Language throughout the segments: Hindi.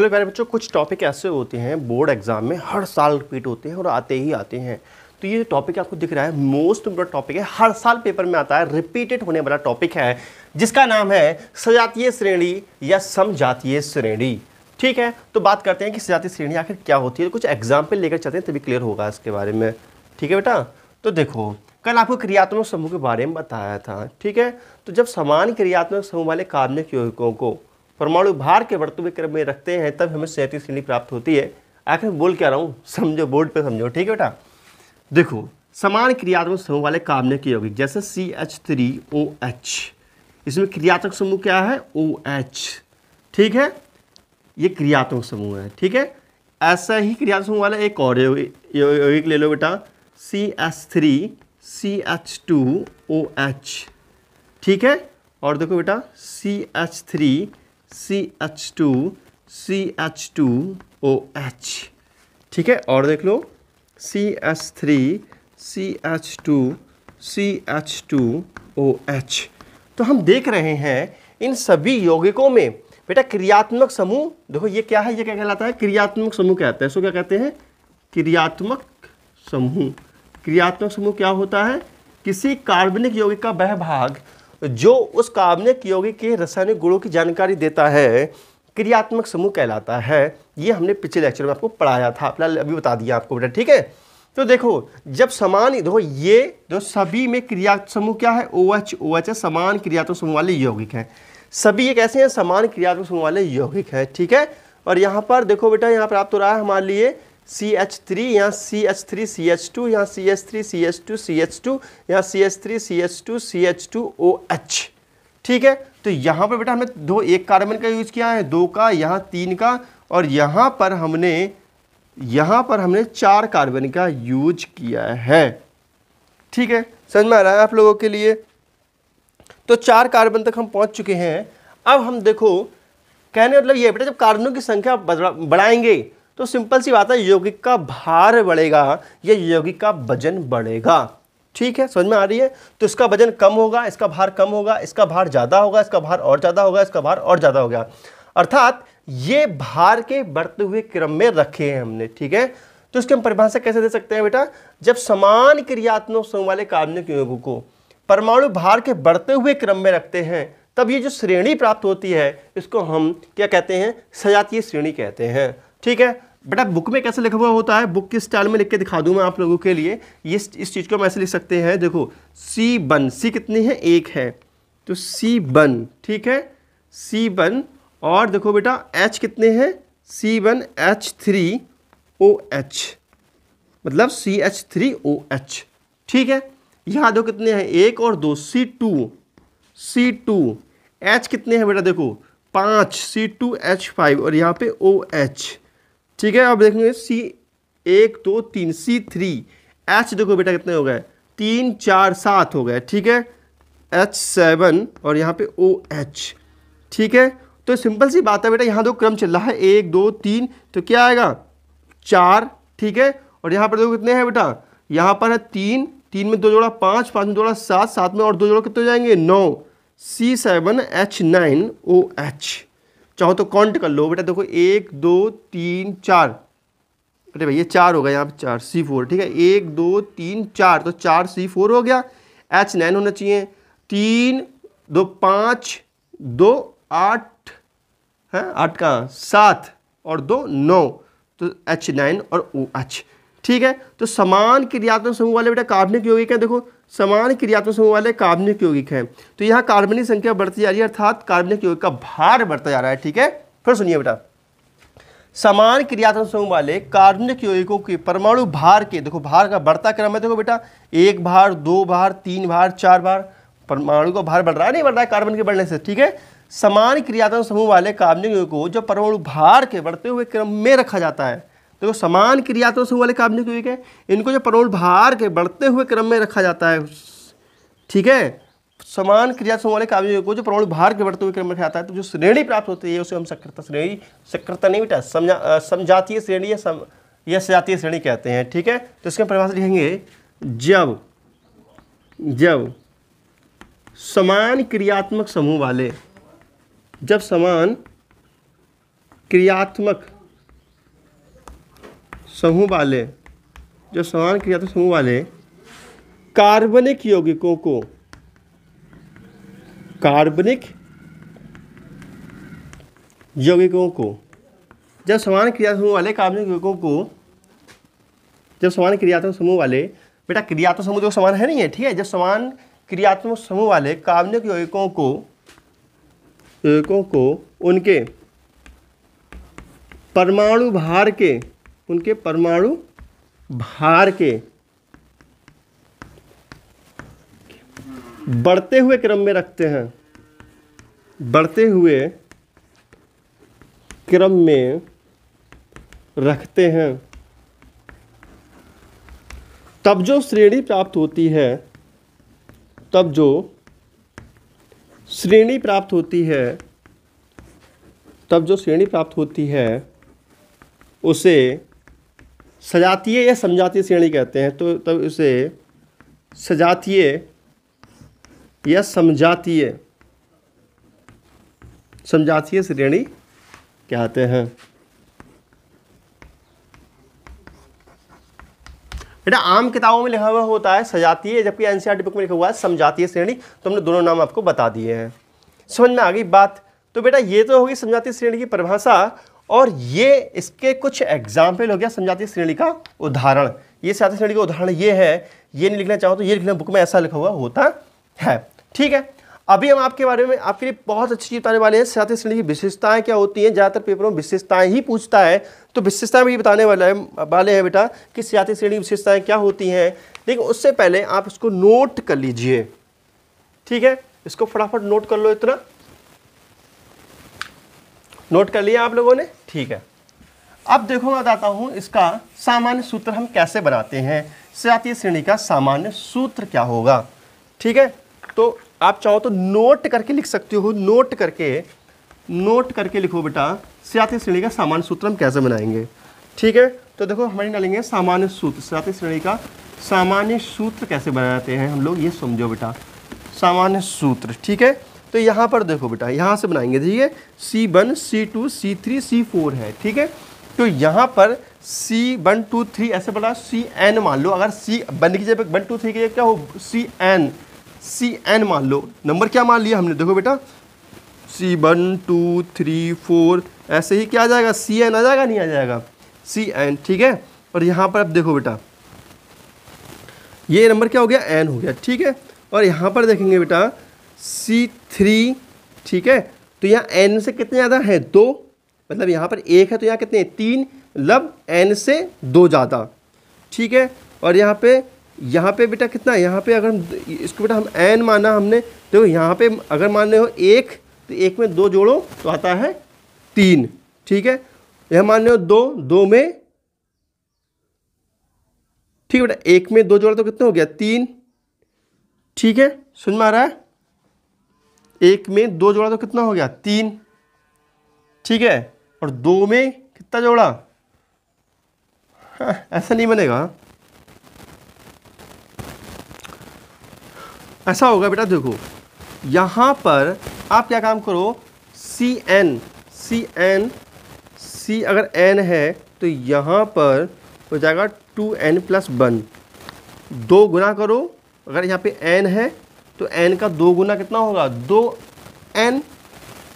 हेलो प्यारे बच्चों कुछ टॉपिक ऐसे होते हैं बोर्ड एग्ज़ाम में हर साल रिपीट होते हैं और आते ही आते हैं तो ये टॉपिक आपको दिख रहा है मोस्ट इम्पोर्टेंट टॉपिक है हर साल पेपर में आता है रिपीटेड होने वाला टॉपिक है जिसका नाम है सजातीय श्रेणी या समजातीय श्रेणी ठीक है तो बात करते हैं कि सजातीय श्रेणी आखिर क्या होती है कुछ एग्जाम्पल लेकर चलते हैं तभी क्लियर होगा इसके बारे में ठीक है बेटा तो देखो कल आपको क्रियात्मक समूह के बारे में बताया था ठीक है तो जब समान क्रियात्मक समूह वाले कार्मिक यौगिकों को परमाणु भार के वर्तव्य क्रम में रखते हैं तब हमें सैंतीस श्रेणी प्राप्त होती है आखिर बोल क्या रहा हूँ समझो बोर्ड पर समझो ठीक है बेटा देखो समान क्रियात्मक समूह वाले कामने के यौगिक जैसे C H three O H इसमें क्रियात्मक समूह क्या है ओ एच ठीक है ये क्रियात्मक समूह है ठीक है ऐसा ही क्रियात्मक समूह वाला एक और यौगिक ले लो बेटा C H three C H two O H ठीक है और देखो बेटा C H three CH2 CH2OH ठीक है और देख लो CH3 CH2 CH2OH तो हम देख रहे हैं इन सभी यौगिकों में बेटा क्रियात्मक समूह देखो ये क्या है ये क्या कहलाता है क्रियात्मक समूह कहते हैं इसको क्या कहते हैं क्रियात्मक समूह क्रियात्मक समूह क्या होता है किसी कार्बनिक यौगिक का वह भाग जो उस के यौगिक के रासायनिक गुणों की जानकारी देता है क्रियात्मक समूह कहलाता है ये हमने पिछले लेक्चर में आपको पढ़ाया था अपना अभी बता दिया आपको बेटा ठीक है तो देखो जब समान देखो ये जो तो सभी में क्रिया समूह क्या है ओ एच ओ एच है समान क्रियात्मक समूह वाले यौगिक हैं सभी एक ऐसे हैं समान क्रियात्मक समूह वाले यौगिक हैं ठीक है और यहाँ पर देखो बेटा यहाँ प्राप्त हो रहा है हमारे लिए सी एच थ्री यहाँ C H three C H two यहाँ C H three C H two C H two यहाँ C H three C H two C H two O H ठीक है तो यहाँ पर बेटा हमने दो एक कार्बन का यूज़ किया है दो का यहाँ तीन का और यहाँ पर हमने यहाँ पर हमने चार कार्बन का यूज किया है ठीक है समझ में आ रहा है आप लोगों के लिए तो चार कार्बन तक हम पहुँच चुके हैं अब हम देखो कहने मतलब ये बेटा जब कार्बनों की संख्या बढ़ाएंगे तो सिंपल सी बात है यौगिक का भार बढ़ेगा या यौगिक का वजन बढ़ेगा ठीक है समझ में आ रही है तो इसका वजन कम होगा इसका भार कम होगा इसका भार ज़्यादा होगा इसका भार और ज़्यादा होगा इसका भार और ज़्यादा होगा अर्थात ये भार के बढ़ते हुए क्रम में रखे हैं हमने ठीक है तो इसकी हम परिभाषा कैसे दे सकते हैं बेटा जब समान क्रियात्मक समूह वाले कार्बनिक यौगों को परमाणु भार के बढ़ते हुए क्रम में रखते हैं तब ये जो श्रेणी प्राप्त होती है इसको हम क्या कहते हैं सजातीय श्रेणी कहते हैं ठीक है बेटा बुक में कैसे लिखा हुआ होता है बुक किस स्टाइल में लिख के दिखा दूँ मैं आप लोगों के लिए ये इस चीज़ को हम ऐसे लिख सकते हैं देखो सी बन सी कितनी है एक है तो सी बन ठीक है सी बन और देखो बेटा एच कितने हैं C one H three O H मतलब C H three O H ठीक है यहाँ दो कितने हैं एक और दो C two C two H कितने हैं बेटा देखो पाँच सी टू एच फाइव और यहाँ पे ओ OH. एच ठीक है अब देखेंगे सी एक दो तीन सी थ्री एच देखो बेटा कितने हो गए तीन चार सात हो गए ठीक है एच सेवन और यहाँ पे ओ एच ठीक है तो सिंपल सी बात है बेटा यहाँ दो क्रम चल रहा है एक दो तीन तो क्या आएगा चार ठीक है और यहाँ पर देखो कितने हैं बेटा यहाँ पर है तीन तीन में दो जोड़ा पाँच पाँच में दो जोड़ा सात सात में और दो जोड़ा कितने हो जाएंगे नौ C seven H nine O H चाहो तो काउंट कर लो बेटा देखो एक दो तीन चार अरे ये चार हो गया यहाँ पे चार सी फोर ठीक है एक दो तीन चार तो चार सी फोर हो गया एच नाइन होना चाहिए तीन दो पाँच दो आठ है आठ का सात और दो नौ तो एच नाइन और ओ एच ठीक है तो समान क्रियात्मक समूह वाले बेटा कार्बनिक यौगिक है देखो समान क्रियात्मक समूह वाले कार्बनिक यौगिक हैं तो यहाँ कार्बनिक संख्या बढ़ती जा रही है अर्थात कार्बनिक यौगिक का भार बढ़ता जा रहा है ठीक है फिर सुनिए बेटा समान क्रियात्मक समूह वाले कार्बनिक यौगिकों के परमाणु भार के देखो भार का बढ़ता क्रम है देखो बेटा एक भार दो भार तीन भार चार भार परमाणु का भार बढ़ रहा है नहीं बढ़ रहा है कार्बन के बढ़ने से ठीक है समान क्रियात्मक समूह वाले कार्बनिक यौगिकों को जो परमाणु भार के बढ़ते हुए क्रम में रखा जाता है देखो समान क्रियात्मक समूह वाले काव्य क्यों है इनको जो परोल भार के बढ़ते हुए क्रम में रखा जाता है ठीक है समान क्रिया समूह वाले काव्य को जो प्रवण भार के बढ़ते हुए क्रम में रखा जाता है तो जो श्रेणी प्राप्त होती है उसे हम सक्रता श्रेणी सक्रता नहीं बेटा समझातीय श्रेणी या सम सजातीय श्रेणी कहते हैं ठीक है तो इसके परिभाषा लिखेंगे जब जब समान क्रियात्मक समूह वाले जब समान क्रियात्मक समूह वाले जो समान क्रिया तो समूह वाले कार्बनिक यौगिकों को कार्बनिक यौगिकों को जब समान क्रिया समूह वाले कार्बनिक यौगिकों को जब समान क्रियात्मक समूह वाले बेटा क्रियात्मक समूह तो समान है नहीं है ठीक है जब समान क्रियात्मक समूह वाले कार्बनिक यौगिकों को यौगिकों को उनके परमाणु भार के उनके परमाणु भार के बढ़ते हुए क्रम में रखते हैं बढ़ते हुए क्रम में रखते हैं तब जो श्रेणी प्राप्त होती है तब जो श्रेणी प्राप्त होती है तब जो श्रेणी प्राप्त होती है उसे सजातीय या समजातीय श्रेणी कहते हैं तो तब इसे सजातीय या समजातीय समजातीय श्रेणी कहते हैं बेटा आम किताबों में लिखा हुआ होता है सजातीय जबकि एनसीआर बुक में लिखा हुआ है समझातीय श्रेणी तो हमने दोनों नाम आपको बता दिए हैं समझ में आ गई बात तो बेटा ये तो होगी समझातीय श्रेणी की परिभाषा और ये इसके कुछ एग्जाम्पल हो गया समझाती श्रेणी का उदाहरण ये साथी श्रेणी का उदाहरण ये है ये नहीं लिखना चाहो तो ये लिखना बुक में ऐसा लिखा हुआ होता है ठीक है अभी हम आपके बारे में आपके लिए बहुत अच्छी चीज बताने वाले हैं साथ श्रेणी की विशेषताएं क्या होती हैं ज़्यादातर पेपरों में विशेषताएं ही पूछता है तो विशेषताएं भी बताने वाले वाले हैं बेटा कि सियाती श्रेणी की विशेषताएं क्या होती हैं लेकिन उससे पहले आप इसको नोट कर लीजिए ठीक है इसको फटाफट नोट कर लो इतना नोट कर लिया आप लोगों ने ठीक है अब देखो मैं बताता हूँ इसका सामान्य सूत्र हम कैसे बनाते हैं सजातीय श्रेणी का सामान्य सूत्र क्या होगा ठीक है तो आप चाहो तो नोट करके लिख सकते हो नोट करके नोट करके लिखो बेटा सजातीय श्रेणी का सामान्य सूत्र हम कैसे बनाएंगे ठीक है तो देखो हमारे लेंगे सामान्य सूत्र सियाती श्रेणी का सामान्य सूत्र कैसे बनाते हैं हम लोग ये समझो बेटा सामान्य सूत्र ठीक है तो यहाँ पर देखो बेटा यहाँ से बनाएंगे ठीक है C one C two C three C four है ठीक है तो यहाँ पर सी वन टू थ्री ऐसे बना सी एन मान लो अगर सी बन की जगह वन टू थ्री की जगह क्या हो सी एन सी एन मान लो नंबर क्या मान लिया हमने देखो बेटा C one two three four ऐसे ही क्या आ जाएगा सी एन आ जाएगा नहीं आ जाएगा सी एन ठीक है और यहाँ पर अब देखो बेटा ये नंबर क्या हो गया एन हो गया ठीक है और यहाँ पर देखेंगे बेटा सी थ्री ठीक है तो यहाँ एन से कितने ज़्यादा है दो मतलब यहाँ पर एक है तो यहाँ कितने तीन मतलब एन से दो ज़्यादा ठीक है और यहाँ पे यहाँ पे बेटा कितना है यहाँ पे अगर हम इसको बेटा हम एन माना हमने तो यहाँ पे अगर मान रहे हो एक तो एक में दो जोड़ो तो आता है तीन ठीक है यह मान रहे हो दो दो में ठीक है बेटा एक में दो जोड़ो तो कितना हो गया तीन ठीक है सुन में आ रहा है एक में दो जोड़ा तो कितना हो गया तीन ठीक है और दो में कितना जोड़ा हाँ, ऐसा नहीं बनेगा ऐसा होगा बेटा देखो यहां पर आप क्या काम करो C N C N C अगर एन है तो यहां पर हो जाएगा टू एन प्लस वन दो गुना करो अगर यहाँ पे एन है तो एन का दो गुना कितना होगा दो एन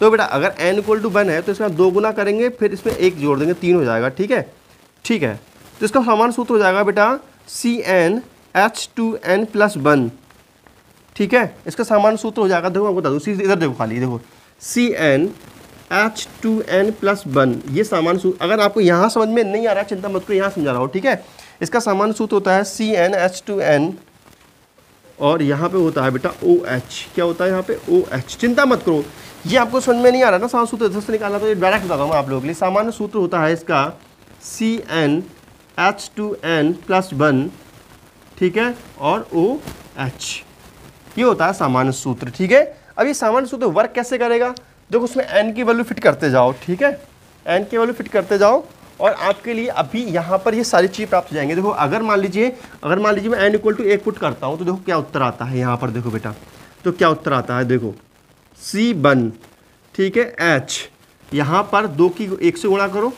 तो बेटा अगर एन इक्वल टू वन है तो इसका दो गुना करेंगे फिर इसमें एक जोड़ देंगे तीन हो जाएगा ठीक है ठीक है तो इसका समान सूत्र हो जाएगा बेटा C N H two N plus one ठीक है इसका सामान्य सूत्र हो जाएगा देखो आपको बता दूँ इधर देखो खाली देखो C N H two N plus one ये सामान्य सूत्र अगर आपको यहाँ समझ में नहीं आ रहा चिंता मत करो यहाँ समझा रहा हो ठीक है इसका सामान्य सूत्र होता है C N H two N और यहाँ पे होता है बेटा ओ एच क्या होता है यहाँ पे ओ एच चिंता मत करो ये आपको समझ में नहीं आ रहा ना सामान्य सूत्र इधर से निकालना तो ये डायरेक्ट बताता हूँ आप लोगों के लिए सामान्य सूत्र होता है इसका C N H two N plus one ठीक है और ओ एच ये होता है सामान्य सूत्र ठीक है अब ये सामान्य सूत्र वर्क कैसे करेगा देखो उसमें एन की वैल्यू फिट करते जाओ ठीक है एन की वैल्यू फिट करते जाओ और आपके लिए अभी यहाँ पर ये सारी चीज़ प्राप्त हो जाएंगे देखो अगर मान लीजिए अगर मान लीजिए मैं एन इक्वल टू एक पुट करता हूँ तो देखो क्या उत्तर आता है यहाँ पर देखो बेटा तो क्या उत्तर आता है देखो सी बन ठीक है एच यहाँ पर दो की एक से गुणा करो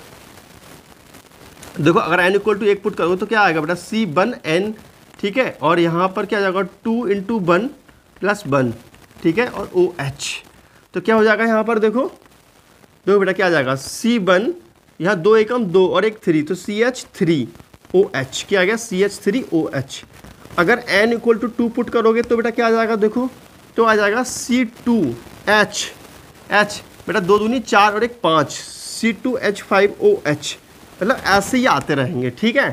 देखो अगर एन इक्वल टू एक पुट करो तो क्या आएगा बेटा सी बन एन ठीक है और यहाँ पर क्या जाएगा two into one plus one ठीक है और ओ एच तो क्या हो जाएगा यहाँ पर देखो देखो बेटा क्या आ जाएगा सी वन यहाँ दो एकम दो और एक थ्री तो C H three O H क्या आ गया C H three O H अगर N equal to two put करोगे तो बेटा क्या आ जाएगा देखो तो आ जाएगा सी टू एच एच बेटा दो दूनी चार और एक पाँच C two H five O H मतलब ऐसे ही आते रहेंगे ठीक है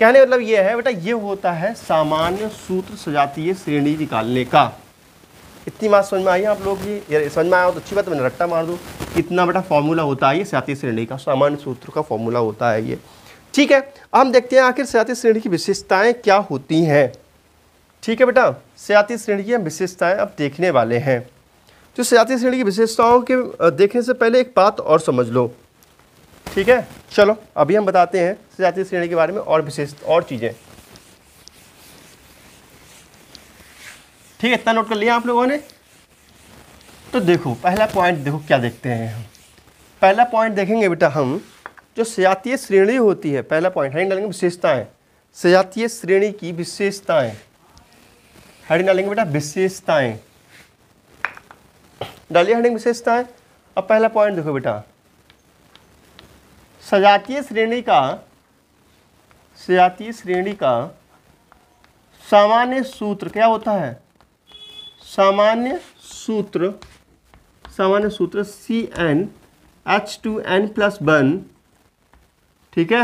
कहने मतलब ये है बेटा ये होता है सामान्य सूत्र सजातीय श्रेणी निकालने का इतनी बात समझ में आई है आप लोग यार समझ में आया तो अच्छी बात मैंने रट्टा मार दूँ कितना बड़ा फॉर्मूला होता है ये सियाती श्रेणी का सामान्य सूत्र का फॉर्मूला होता है ये ठीक है अब हम देखते हैं आखिर सियाती श्रेणी की विशेषताएँ क्या होती हैं ठीक है बेटा सियाती श्रेणी की विशेषताएँ अब देखने वाले हैं जो तो सियाती श्रेणी की विशेषताओं के देखने से पहले एक बात और समझ लो ठीक है चलो अभी हम बताते हैं सियाती श्रेणी के बारे में और विशेष और चीज़ें ठीक है इतना नोट कर लिया आप लोगों ने तो देखो पहला पॉइंट देखो क्या देखते हैं हम पहला पॉइंट देखेंगे बेटा हम जो सजातीय श्रेणी होती है पहला पॉइंट हरिंग डालेंगे विशेषताएं सजातीय श्रेणी की विशेषताएं हरिंग डालेंगे बेटा विशेषताएं डालिए हेडिंग विशेषताएं अब पहला पॉइंट देखो बेटा सजातीय श्रेणी का सजातीय श्रेणी का सामान्य सूत्र क्या होता है सामान्य सूत्र सामान्य सूत्र C N H two N plus one ठीक है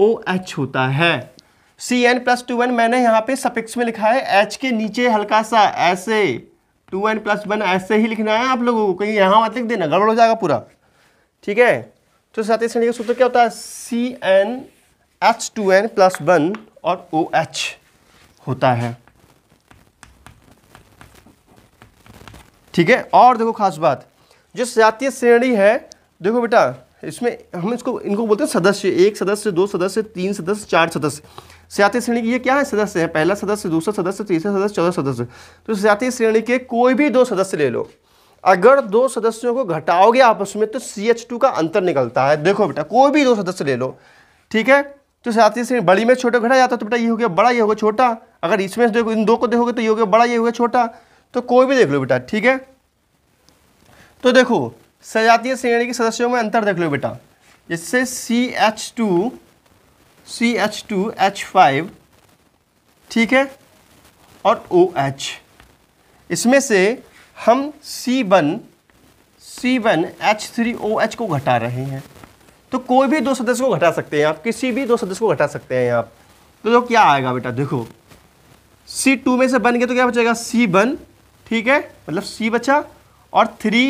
ओ एच होता है C N plus two one मैंने यहाँ पे सपिक्स में लिखा है एच के नीचे हल्का सा ऐसे टू एन प्लस वन ऐसे ही लिखना है आप लोगों को कहीं यहाँ मत लिख देना गड़बड़ हो जाएगा पूरा ठीक है तो साथी श्रेणी का सूत्र क्या होता है C N H two N plus one और ओ एच होता है ठीक है और देखो खास बात जो सजातीय श्रेणी है देखो बेटा इसमें हम इसको इनको बोलते हैं सदस्य एक सदस्य दो सदस्य तीन सदस्य चार सदस्य सियाती श्रेणी की ये क्या है सदस्य है पहला सदस्य दूसरा सदस्य तीसरा सदस्य चौथा सदस्य तो सियाती श्रेणी के कोई भी दो सदस्य ले लो अगर दो सदस्यों को घटाओगे आपस में तो सी एच टू का अंतर निकलता है देखो बेटा कोई भी दो सदस्य ले लो ठीक है तो सियाती श्रेणी बड़ी में छोटे घटा जाता है तो बेटा ये हो गया बड़ा ये हो गया छोटा अगर इसमें देखो इन दो को देखोगे तो ये हो गया बड़ा ये हो गया छोटा तो कोई भी देख लो बेटा ठीक है तो देखो सजातीय श्रेणी के सदस्यों में अंतर देख लो बेटा जैसे C H two C H two H five ठीक है और ओ एच इसमें से हम C one C one H three O H को घटा रहे हैं तो कोई भी दो सदस्य को घटा सकते हैं आप किसी भी दो सदस्य को घटा सकते हैं आप तो, तो क्या आएगा बेटा देखो सी टू में से बन गया तो क्या बचेगा सी वन ठीक है मतलब सी बचा और थ्री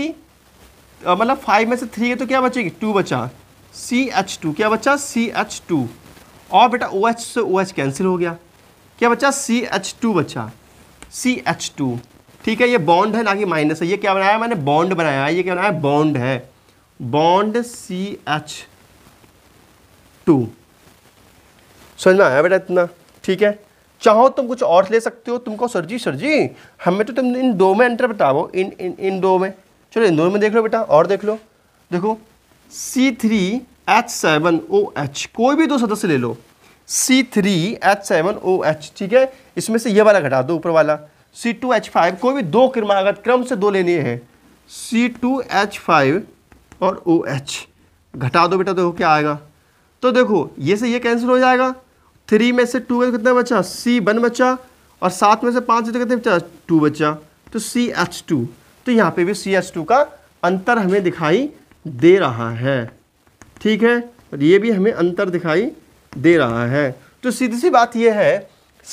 मतलब फाइव में से थ्री है तो क्या बचेगी टू बचा सी एच टू क्या बचा सी एच टू और बेटा ओ OH एच से ओ OH एच कैंसिल हो गया क्या बचा सी एच टू बचा सी एच टू ठीक है ये बॉन्ड है ना कि माइनस है ये क्या बनाया मैंने बॉन्ड बनाया है ये क्या बनाया बॉन्ड है बॉन्ड सी एच टू समझ में आया बेटा इतना ठीक है चाहो तुम कुछ और ले सकते हो तुम कहो सर जी सर जी हमें तो तुम इन दो में एंटर बताओ इन इन इन दो में चलो इन दो में देख लो बेटा और देख लो देखो C three H seven O H कोई भी दो सदस्य ले लो C three H seven O H ठीक है इसमें से ये वाला घटा दो ऊपर वाला सी टू एच फाइव कोई भी दो क्रमागत क्रम से दो लेने हैं सी टू एच फाइव और ओ एच घटा दो बेटा देखो क्या आएगा तो देखो ये से ये कैंसिल हो जाएगा थ्री में से टू कितना बचा सी वन बचा और सात में से पाँच से तो कितने बचा टू बचा तो सी एच टू तो यहाँ पे भी सी एच टू का अंतर हमें दिखाई दे रहा है ठीक है और ये भी हमें अंतर दिखाई दे रहा है तो सीधी सी बात यह है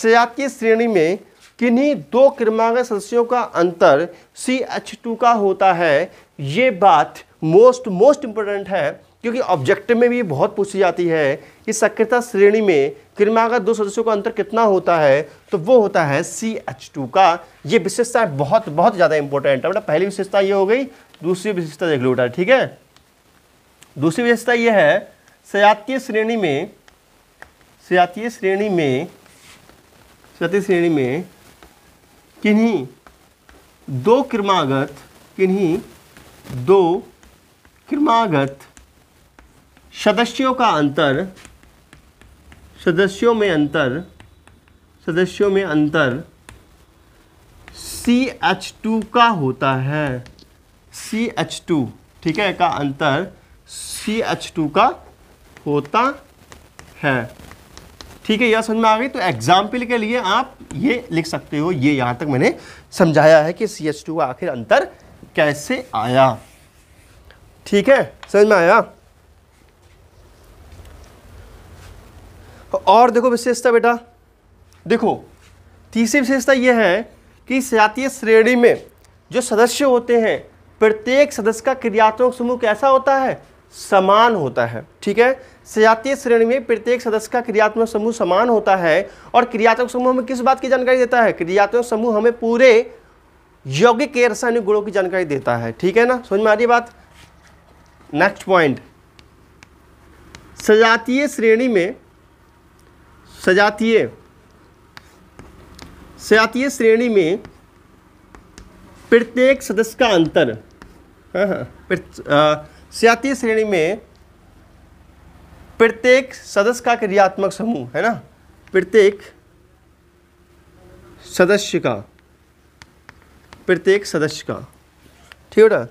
की श्रेणी में किन्हीं दो क्रमांक सदस्यों का अंतर सी एच टू का होता है ये बात मोस्ट मोस्ट इम्पोर्टेंट है क्योंकि ऑब्जेक्टिव में भी बहुत पूछी जाती है कि सक्रियता श्रेणी में क्रमागत दो सदस्यों का अंतर कितना होता है तो वो होता है सी एच टू का ये विशेषता बहुत बहुत ज़्यादा इंपॉर्टेंट है बेटा पहली विशेषता ये हो गई दूसरी विशेषता देख लो बेटा ठीक है दूसरी विशेषता ये है सजातीय श्रेणी में सजातीय श्रेणी में सजातीय श्रेणी में किन्हीं दो क्रमागत किन्हीं दो क्रमागत सदस्यों का अंतर सदस्यों में अंतर सदस्यों में अंतर सी एच टू का होता है सी एच टू ठीक है का अंतर सी एच टू का होता है ठीक है यह समझ में आ गई तो एग्जाम्पल के लिए आप ये लिख सकते हो ये यहाँ तक मैंने समझाया है कि सी एच टू का आखिर अंतर कैसे आया ठीक है समझ में आया और देखो विशेषता बेटा देखो तीसरी विशेषता यह है कि जातीय श्रेणी में जो सदस्य होते हैं प्रत्येक सदस्य का क्रियात्मक समूह कैसा होता है समान होता है ठीक है सजातीय श्रेणी में प्रत्येक सदस्य का क्रियात्मक समूह समान होता है और क्रियात्मक समूह हमें किस बात की जानकारी देता है क्रियात्मक समूह हमें पूरे यौगिक के रासायनिक गुणों की जानकारी देता है ठीक है ना समझ में आ रही बात नेक्स्ट पॉइंट सजातीय श्रेणी में सजातीय सजातीय श्रेणी में प्रत्येक सदस्य का अंतर हाँ, हाँ। सजातीय श्रेणी में प्रत्येक सदस्य का क्रियात्मक समूह है ना प्रत्येक सदस्य का प्रत्येक सदस्य का ठीक है ना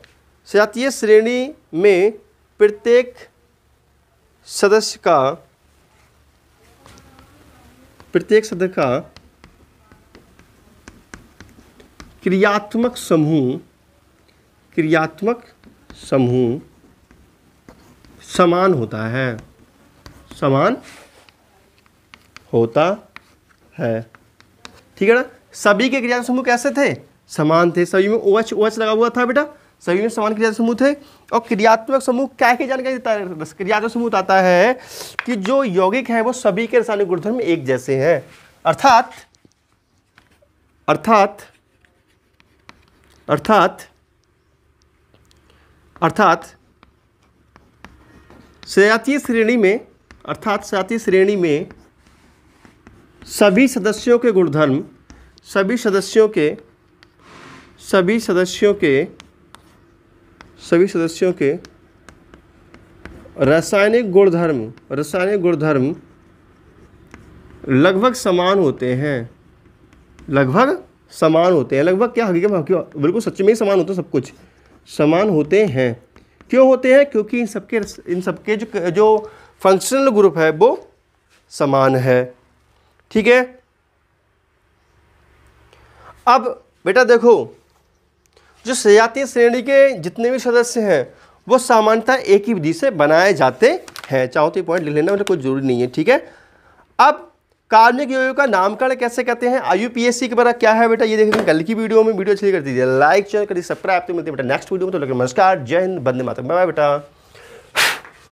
सजातीय श्रेणी में प्रत्येक सदस्य का प्रत्येक शब्द का क्रियात्मक समूह क्रियात्मक समूह समान होता है समान होता है ठीक है ना सभी के क्रियात्मक समूह कैसे थे समान थे सभी में ओ एच ओ एच लगा हुआ था बेटा सभी में समान क्रिया समूह थे और क्रियात्मक समूह क्या की जानकारी देता है क्रियात्मक समूह आता है कि जो यौगिक है वो सभी के रासायनिक गुणधर्म एक जैसे हैं अर्थात अर्थात अर्थात अर्थात सजातीय श्रेणी में अर्थात सजातीय श्रेणी में सभी सदस्यों के गुणधर्म सभी सदस्यों के सभी सदस्यों के सभी सदस्यों के रासायनिक गुणधर्म रासायनिक गुणधर्म लगभग समान होते हैं लगभग समान होते हैं लगभग क्या हकीकत में बिल्कुल सच में ही समान होता है सब कुछ समान होते हैं क्यों होते हैं क्योंकि इन सबके इन सबके जो जो फंक्शनल ग्रुप है वो समान है ठीक है अब बेटा देखो जो सजातीय श्रेणी के जितने भी सदस्य हैं वो सामान्यतः एक ही विधि से बनाए जाते हैं चाहो तो पॉइंट लिख लेना मतलब कोई जरूरी नहीं है ठीक है अब कार्मिक योग का नामकरण कैसे कहते हैं I U P S C के बारा क्या है बेटा ये देखेंगे कल की वीडियो में वीडियो अच्छी कर दीजिए लाइक शेयर कर दीजिए सब्सक्राइब तो मिलते हैं बेटा नेक्स्ट वीडियो में तो लगे नमस्कार जय हिंद बंदे माता बाय बेटा